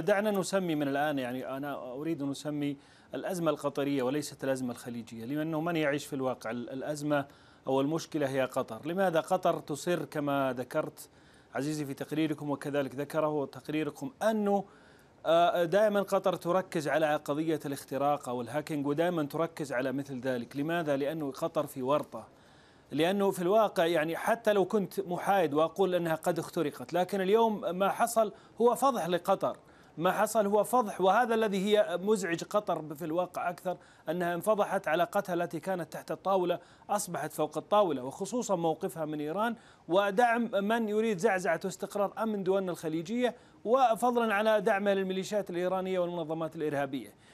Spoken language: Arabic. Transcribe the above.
دعنا نسمي من الآن يعني أنا أريد أن أسمي الأزمة القطرية وليست الأزمة الخليجية لأنه من يعيش في الواقع الأزمة أو المشكلة هي قطر لماذا قطر تصر كما ذكرت عزيزي في تقريركم وكذلك ذكره تقريركم أنه آه، دائما قطر تركز على قضية الاختراق أو الهاكينج ودائما تركز على مثل ذلك لماذا؟ لأنه قطر في ورطة لأنه في الواقع يعني حتى لو كنت محايد وأقول أنها قد اخترقت لكن اليوم ما حصل هو فضح لقطر ما حصل هو فضح وهذا الذي هي مزعج قطر في الواقع أكثر أنها انفضحت علاقتها التي كانت تحت الطاولة أصبحت فوق الطاولة وخصوصا موقفها من إيران ودعم من يريد زعزعة استقرار أمن دولنا الخليجية وفضلا على دعمها للميليشيات الإيرانية والمنظمات الإرهابية